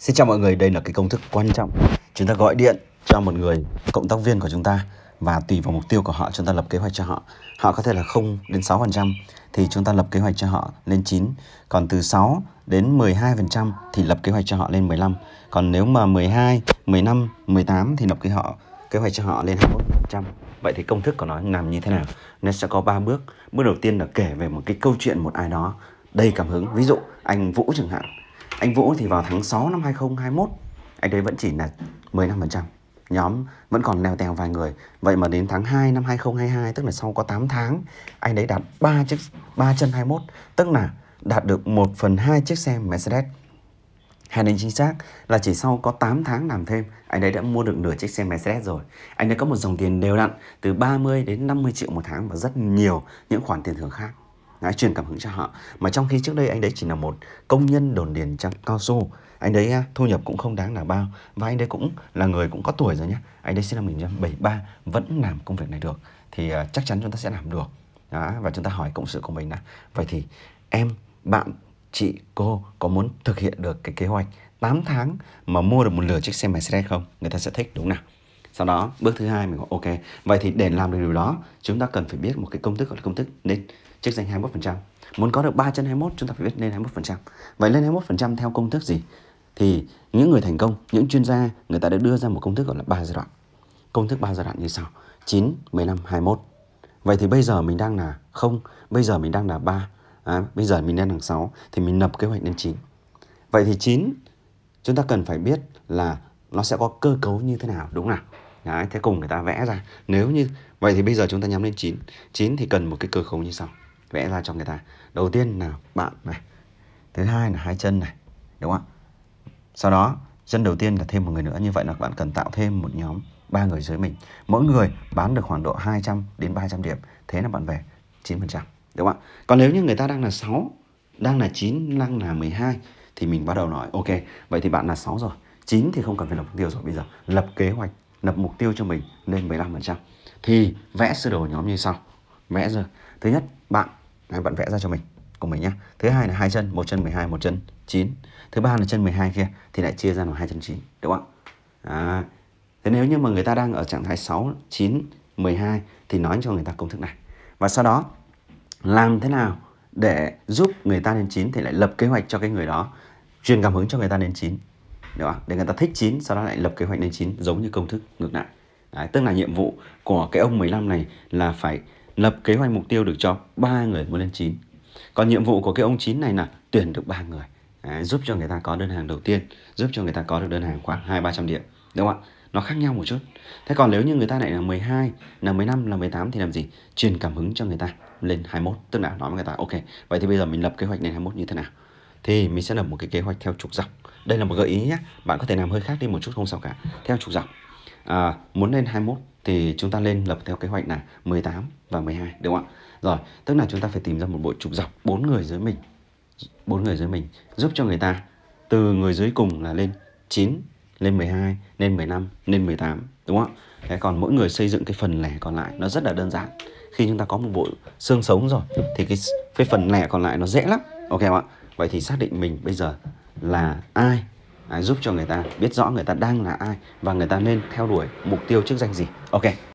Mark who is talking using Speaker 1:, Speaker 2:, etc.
Speaker 1: Xin chào mọi người, đây là cái công thức quan trọng. Chúng ta gọi điện cho một người cộng tác viên của chúng ta và tùy vào mục tiêu của họ chúng ta lập kế hoạch cho họ. Họ có thể là 0 đến 6% thì chúng ta lập kế hoạch cho họ lên 9, còn từ 6 đến 12% thì lập kế hoạch cho họ lên 15. Còn nếu mà 12, 15, 18 thì lập kế họ kế hoạch cho họ lên 21%. Vậy thì công thức của nó làm như thế nào? Nó sẽ có 3 bước. Bước đầu tiên là kể về một cái câu chuyện một ai đó đầy cảm hứng. Ví dụ anh Vũ chẳng hạn anh Vũ thì vào tháng 6 năm 2021, anh đấy vẫn chỉ là 15%. Nhóm vẫn còn leo tèo vài người. Vậy mà đến tháng 2 năm 2022, tức là sau có 8 tháng, anh đấy đạt 3 chiếc 3 chân 21, tức là đạt được 1 phần 2 chiếc xe Mercedes. Hay đến chính xác là chỉ sau có 8 tháng làm thêm, anh đấy đã mua được nửa chiếc xe Mercedes rồi. Anh ấy có một dòng tiền đều đặn từ 30 đến 50 triệu một tháng và rất nhiều những khoản tiền thưởng khác anh truyền cảm hứng cho họ mà trong khi trước đây anh đấy chỉ là một công nhân đồn điền trong cao su anh đấy à, thu nhập cũng không đáng là bao và anh đấy cũng là người cũng có tuổi rồi nhé anh đấy sinh năm 1973 vẫn làm công việc này được thì à, chắc chắn chúng ta sẽ làm được đó, và chúng ta hỏi cộng sự của mình là vậy thì em bạn chị cô có muốn thực hiện được cái kế hoạch 8 tháng mà mua được một lửa chiếc xe Mercedes không người ta sẽ thích đúng nào sau đó bước thứ hai mình gọi ok vậy thì để làm được điều đó chúng ta cần phải biết một cái công thức gọi là công thức nên chức danh 21% muốn có được 321 chúng ta phải biết lên 21% vậy lên 21% theo công thức gì thì những người thành công những chuyên gia người ta đã đưa ra một công thức gọi là ba giai đoạn công thức ba giai đoạn như sau 9 15 21 vậy thì bây giờ mình đang là không bây giờ mình đang là 3 à, bây giờ mình đang là 6 thì mình lập kế hoạch lên 9 vậy thì 9 chúng ta cần phải biết là nó sẽ có cơ cấu như thế nào đúng không nào Đấy, thế cùng người ta vẽ ra nếu như vậy thì bây giờ chúng ta nhắm lên 9 9 thì cần một cái cơ cấu như sau vẽ ra cho người ta đầu tiên là bạn này thứ hai là hai chân này đúng không ạ sau đó chân đầu tiên là thêm một người nữa như vậy là bạn cần tạo thêm một nhóm ba người dưới mình mỗi người bán được khoảng độ 200 đến 300 điểm thế là bạn về 9 phần trăm đúng không ạ còn nếu như người ta đang là 6 đang là 9 đang là 12 thì mình bắt đầu nói ok vậy thì bạn là 6 rồi 9 thì không cần phải lập mục tiêu rồi bây giờ lập kế hoạch lập mục tiêu cho mình lên 15% thì vẽ sơ đồ nhóm như sau vẽ giờ thứ nhất bạn bạn vẽ ra cho mình của mình nhé thứ hai là hai chân một chân 12 một chân 9 thứ ba là chân 12 kia thì lại chia ra làm hai chân 9 đúng không ạ à, thế nếu như mà người ta đang ở trạng thái 6 9 12 thì nói cho người ta công thức này và sau đó làm thế nào để giúp người ta lên 9 thì lại lập kế hoạch cho cái người đó truyền cảm hứng cho người ta lên 9 đúng không? để người ta thích chín sau đó lại lập kế hoạch lên chín giống như công thức ngược lại Đấy, tức là nhiệm vụ của cái ông 15 này là phải lập kế hoạch mục tiêu được cho ba người muốn lên 9 còn nhiệm vụ của cái ông 9 này là tuyển được ba người Đấy, giúp cho người ta có đơn hàng đầu tiên giúp cho người ta có được đơn hàng khoảng hai ba trăm điểm đúng không ạ nó khác nhau một chút thế còn nếu như người ta lại là 12 là 15 là 18 thì làm gì truyền cảm hứng cho người ta lên 21 tức là nói với người ta ok vậy thì bây giờ mình lập kế hoạch lên 21 như thế nào thì mình sẽ lập một cái kế hoạch theo trục dọc đây là một gợi ý nhé bạn có thể làm hơi khác đi một chút không sao cả theo trục dọc à, muốn lên 21 thì chúng ta lên lập theo kế hoạch là 18 và 12 đúng không ạ rồi tức là chúng ta phải tìm ra một bộ trục dọc bốn người dưới mình bốn người dưới mình giúp cho người ta từ người dưới cùng là lên 9 lên 12 lên 15 lên 18 đúng không ạ Thế còn mỗi người xây dựng cái phần lẻ còn lại nó rất là đơn giản khi chúng ta có một bộ xương sống rồi thì cái, cái phần lẻ còn lại nó dễ lắm ok không ạ vậy thì xác định mình bây giờ là ai à, giúp cho người ta biết rõ người ta đang là ai và người ta nên theo đuổi mục tiêu chức danh gì ok